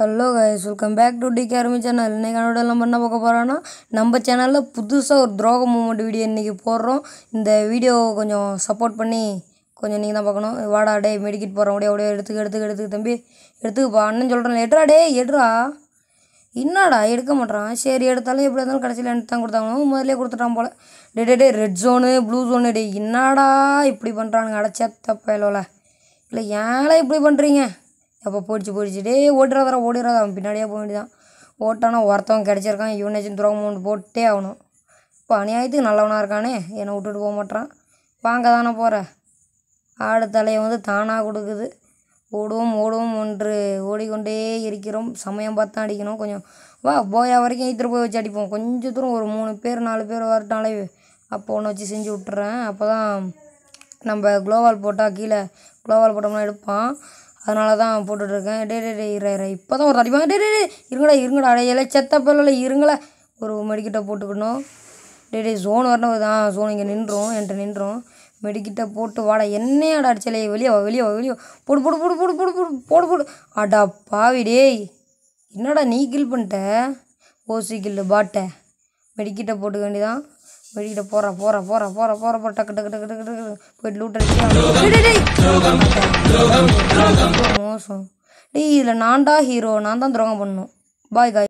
hello guys welcome back to the கேர்மி channel இன்றைக்கானோட நம்ம என்ன பார்க்க போகிறோன்னா நம்ம சேனலில் புதுசாக ஒரு துரோக மூமெண்ட் வீடியோ இன்றைக்கி போடுறோம் இந்த வீடியோ கொஞ்சம் சப்போர்ட் பண்ணி கொஞ்சம் நீங்கள் தான் பார்க்கணும் வாடா டே மெடிக்கிட் போகிறோம் அப்படியே அப்படியே எடுத்துக்க எடுத்துக்க தம்பி எடுத்துக்கப்பா அண்ணன் சொல்கிறேன் எடுறா டே எடுறா என்னடா எடுக்க மாட்டான் சரி எடுத்தாலும் எப்படி இருந்தாலும் கடைசியில் எனக்கு தான் கொடுத்தாங்க முதலே கொடுத்துட்டான் போல் டே டே டே ரெட் ஜோனு ப்ளூ ஜோனு டே என்னடா இப்படி பண்ணுறானுங்க அடைச்சேத்த பயலோல இல்லை ஏன்டா இப்படி பண்ணுறீங்க அப்போ போடிச்சு போடிச்சு டே ஓடுறதா ஓடுறதா அவன் பின்னாடியே போக வேண்டியதான் ஓட்டானா ஒருத்தவன் கிடச்சிருக்கான் இவனாச்சும் துரோகம் கொண்டு போட்டே ஆகணும் இப்போ அநியாயத்துக்கு நல்லவனாக இருக்கானே என்னை விட்டுட்டு போக மாட்டான் வாங்க தானே போகிற ஆடு தலையை வந்து தானாக கொடுக்குது ஓடுவோம் ஓடுவோம் ஒன்று ஓடிக்கொண்டே இருக்கிறோம் சமயம் பார்த்து தான் அடிக்கணும் கொஞ்சம் வா போயா வரைக்கும் ஈத்துட்டு போய் வச்சு அடிப்போம் கொஞ்சம் தூரம் ஒரு மூணு பேர் நாலு பேர் வரட்டாலே அப்போ ஒன்று வச்சு செஞ்சு விட்டுறேன் அப்போ தான் நம்ம குளோவால் போட்டால் கீழே குளோவால் போட்டோம்னா எடுப்பான் அதனால தான் போட்டுட்ருக்கேன் டே டே டே இரு இரு இப்போ தான் ஒரு அடிப்பாங்க டே டே டே இருங்கடா இருங்கடா அடையலை செத்த பிள்ளைல இருங்கள ஒரு மெடிக்கிட்ட போட்டுக்கணும் டே டே ஜோன் வரணும் தான் ஜோன் இங்கே நின்றோம் என்கிட்ட நின்றோம் மெடிக்கிட்ட போட்டு வாடா என்னையாடா அடிச்சலே வெளியே வா வெளியே வா வெளியே போடு போடு போடு போடு போடு போடு போடு போடு அடா பாவிடே என்னடா நீ கில் பண்ணிட்ட ஓசி கில்லு பாட்டை மெடிக்கிட்ட போட்டுக்க வேண்டியதான் வெளியில போற போற போற போற போற போற டக்கு டக்கு டக்கு டக்கு டக்கு போயிட்டு லூட் அடிச்சு மோசம் டேய் இதில் நான் தான் ஹீரோ நான் தான் துரோகம் பண்ணணும் பாய் காய்